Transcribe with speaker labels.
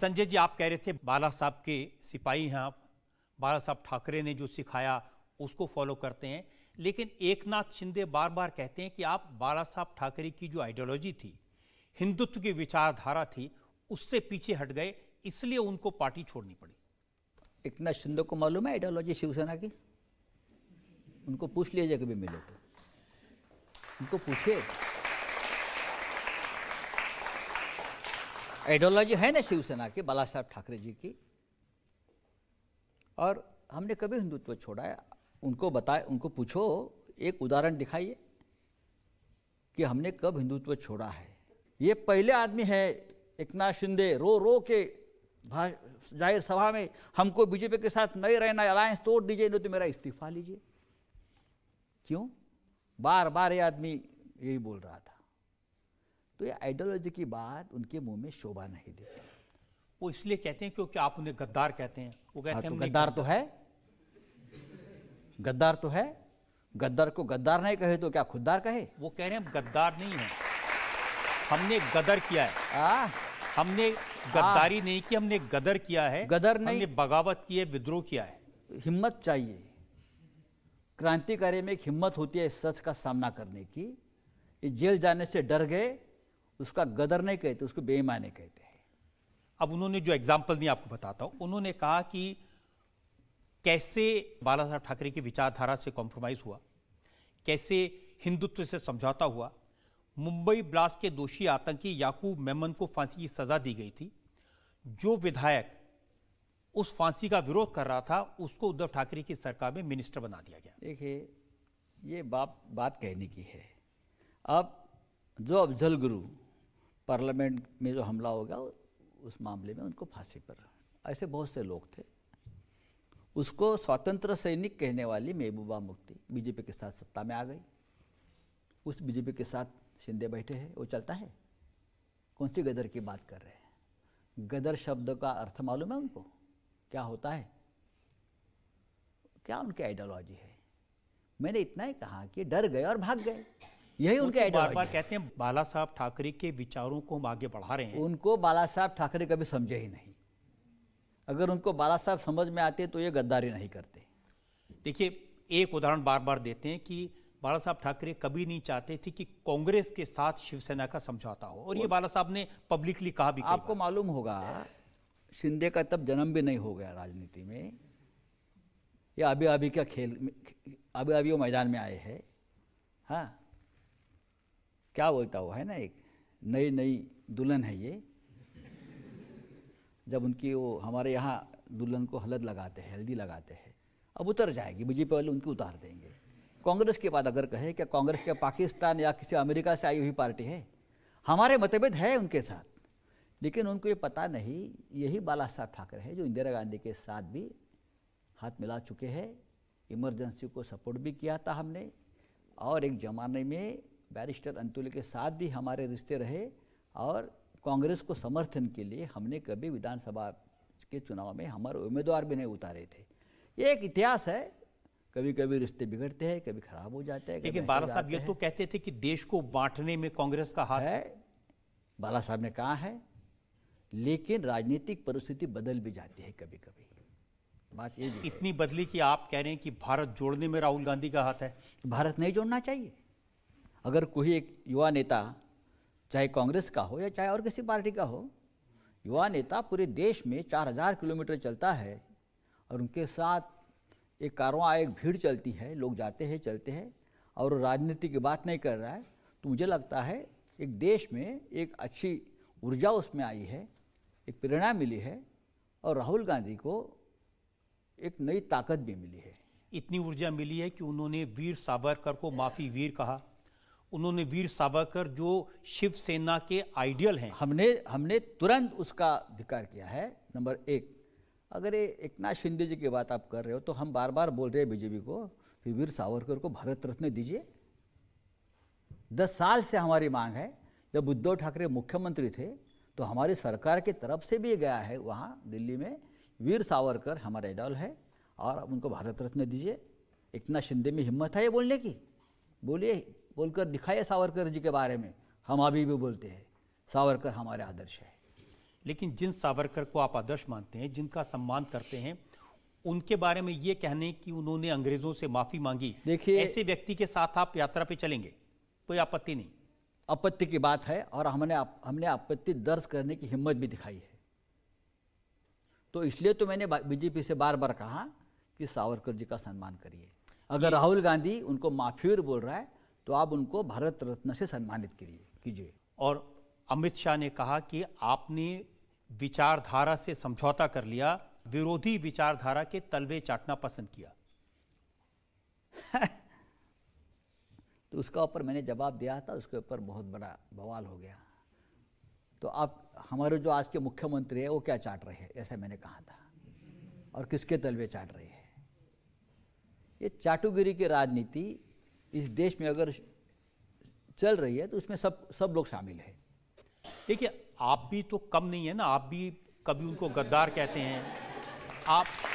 Speaker 1: संजय जी आप कह रहे थे बाला साहब के सिपाही हैं आप बाला साहब ठाकरे ने जो सिखाया उसको फॉलो करते हैं लेकिन एक नाथ शिंदे बार बार कहते हैं कि आप बाला साहब ठाकरे की जो आइडियोलॉजी थी हिंदुत्व की विचारधारा थी उससे पीछे हट गए इसलिए उनको पार्टी छोड़नी पड़ी एक नाथ शिंदे को मालूम है आइडियोलॉजी शिवसेना की
Speaker 2: उनको पूछ लिया जाए कभी मिले तो उनको पूछे आइडियोलॉजी है ना शिवसेना के बाला साहब ठाकरे जी की और हमने कभी हिंदुत्व छोड़ा है उनको बताए उनको पूछो एक उदाहरण दिखाइए कि हमने कब हिंदुत्व छोड़ा है ये पहले आदमी है एक नाथ शिंदे रो रो के जाहिर सभा में हमको बीजेपी के साथ नहीं रहना अलायंस तोड़ दीजिए नहीं तो मेरा इस्तीफा लीजिए क्यों बार बार ये आदमी यही बोल
Speaker 1: रहा था तो ये आइडियोलॉजी की बात उनके मुंह में शोभा नहीं देती वो इसलिए कहते हैं क्योंकि आप उन्हें गद्दार कहते हैं वो कहते हाँ, हैं तो गद्दार तो है गद्दार तो है गद्दार को गद्दार नहीं कहे तो क्या खुददार कहे वो कह रहे हैं गद्दार नहीं है हमने गदर किया है आ? हमने गद्दारी नहीं की हमने गदर किया है गदर नहीं हमने बगावत की है विद्रोह किया है हिम्मत चाहिए क्रांतिकारी में एक हिम्मत होती है इस सच का सामना करने की ये जेल जाने से डर गए उसका गदर नहीं कहते उसको बेईमानी कहते हैं अब उन्होंने जो एग्जाम्पल दिया आपको बताता हूँ उन्होंने कहा कि कैसे बाला साहब ठाकरे की विचारधारा से कॉम्प्रोमाइज़ हुआ कैसे हिंदुत्व से समझौता हुआ मुंबई ब्लास्ट के दोषी आतंकी याकूब मेमन को फांसी की सज़ा दी गई थी जो विधायक उस फांसी का विरोध कर रहा था उसको उद्धव ठाकरे की सरकार में मिनिस्टर बना दिया गया देखिए ये बात बात कहने की है अब
Speaker 2: जो अफजल गुरु पार्लियामेंट में जो हमला हो गया उस मामले में उनको फांसी पर ऐसे बहुत से लोग थे उसको स्वतंत्र सैनिक कहने वाली महबूबा मुफ्ती बीजेपी के साथ सत्ता में आ गई उस बीजेपी के साथ शिंदे बैठे हैं वो चलता है कौन सी गदर की बात कर रहे हैं गदर शब्द का अर्थ मालूम है उनको क्या होता है क्या उनकी आइडियोलॉजी है मैंने इतना ही कहा कि डर गए और भाग गए
Speaker 1: यही उनके बार बार कहते हैं बाला साहब ठाकरे के विचारों को हम आगे बढ़ा रहे हैं उनको बाला साहब ठाकरे कभी समझे ही नहीं अगर उनको बाला साहब समझ में आते तो ये गद्दारी नहीं करते देखिए एक उदाहरण बार बार देते हैं कि बाला साहब ठाकरे कभी नहीं चाहते थे कि कांग्रेस के साथ शिवसेना का समझौता हो और ये बाला साहब ने पब्लिकली कहा भी आपको मालूम होगा शिंदे का तब जन्म भी नहीं हो गया राजनीति में या अभी अभी
Speaker 2: का खेल अभी अभी वो मैदान में आए हैं हाँ क्या बोलता हुआ है ना एक नई नई दुल्हन है ये जब उनकी वो हमारे यहाँ दुल्हन को हलद लगाते हैं हल्दी लगाते हैं अब उतर जाएगी बीजेपी वाले उनकी उतार देंगे कांग्रेस के बाद अगर कहे क्या कांग्रेस के पाकिस्तान या किसी अमेरिका से आई हुई पार्टी है हमारे मतभेद है उनके साथ लेकिन उनको ये पता नहीं यही बाला साहब ठाकरे हैं जो इंदिरा गांधी के साथ भी हाथ मिला चुके हैं इमरजेंसी को सपोर्ट भी किया था हमने और एक ज़माने में बैरिस्टर अंतुल के साथ भी हमारे रिश्ते रहे और कांग्रेस को समर्थन के लिए हमने कभी विधानसभा के चुनाव में हमारे उम्मीदवार भी नहीं उतारे थे ये एक इतिहास है कभी कभी रिश्ते बिगड़ते हैं कभी खराब हो जाते हैं लेकिन बाला साहब ये तो
Speaker 1: कहते थे कि देश को बांटने में कांग्रेस का हाथ है बाला साहब ने कहा है लेकिन
Speaker 2: राजनीतिक परिस्थिति बदल भी जाती है कभी कभी बात ये इतनी
Speaker 1: बदली कि आप कह रहे हैं कि भारत जोड़ने में राहुल गांधी का हाथ है भारत नहीं जोड़ना चाहिए अगर कोई एक
Speaker 2: युवा नेता चाहे कांग्रेस का हो या चाहे और किसी पार्टी का हो युवा नेता पूरे देश में 4000 किलोमीटर चलता है और उनके साथ एक कारवां एक भीड़ चलती है लोग जाते हैं चलते हैं और राजनीति की बात नहीं कर रहा है तो मुझे लगता है एक देश में एक अच्छी ऊर्जा उसमें आई है एक प्रेरणा मिली है और राहुल गांधी को एक नई ताकत भी मिली है
Speaker 1: इतनी ऊर्जा मिली है कि उन्होंने वीर सावरकर को माफी वीर कहा उन्होंने वीर सावरकर जो शिवसेना के आइडियल हैं हमने हमने तुरंत उसका धिकार
Speaker 2: किया है नंबर एक अगर ये एक नाथ शिंदे जी की बात आप कर रहे हो तो हम बार बार बोल रहे हैं बीजेपी को कि वीर सावरकर को भारत रत्न दीजिए दस साल से हमारी मांग है जब उद्धव ठाकरे मुख्यमंत्री थे तो हमारी सरकार की तरफ से भी गया है वहाँ दिल्ली में वीर सावरकर हमारा आइडल है और उनको भारत रत्न दीजिए इतना शिंदे में हिम्मत है ये बोलने की बोलिए बोलकर दिखाया सावरकर जी के
Speaker 1: बारे में हम अभी भी बोलते हैं सावरकर हमारे आदर्श है लेकिन जिन सावरकर को आप आदर्श मानते हैं जिनका सम्मान करते हैं उनके बारे में ये कहने कि उन्होंने अंग्रेजों से माफी मांगी देखिए ऐसे व्यक्ति के साथ आप यात्रा पे चलेंगे कोई आपत्ति नहीं आपत्ति की बात है और हमने आप, हमने आपत्ति दर्ज करने की हिम्मत भी दिखाई है
Speaker 2: तो इसलिए तो मैंने बीजेपी से बार बार कहा कि सावरकर जी का सम्मान
Speaker 1: करिए अगर राहुल गांधी उनको माफी बोल रहा है तो आप उनको भारत रत्न से सम्मानित करिए कीजिए और अमित शाह ने कहा कि आपने विचारधारा से समझौता कर लिया विरोधी विचारधारा के तलवे चाटना पसंद किया
Speaker 2: तो उसका ऊपर मैंने जवाब दिया था उसके ऊपर बहुत बड़ा बवाल हो गया तो आप हमारे जो आज के मुख्यमंत्री है वो क्या चाट रहे हैं ऐसा मैंने कहा था और किसके तलवे चाट रहे हैं ये चाटुगिरी की राजनीति इस देश में अगर चल रही है तो
Speaker 1: उसमें सब सब लोग शामिल है देखिए आप भी तो कम नहीं है ना आप भी कभी उनको गद्दार कहते हैं आप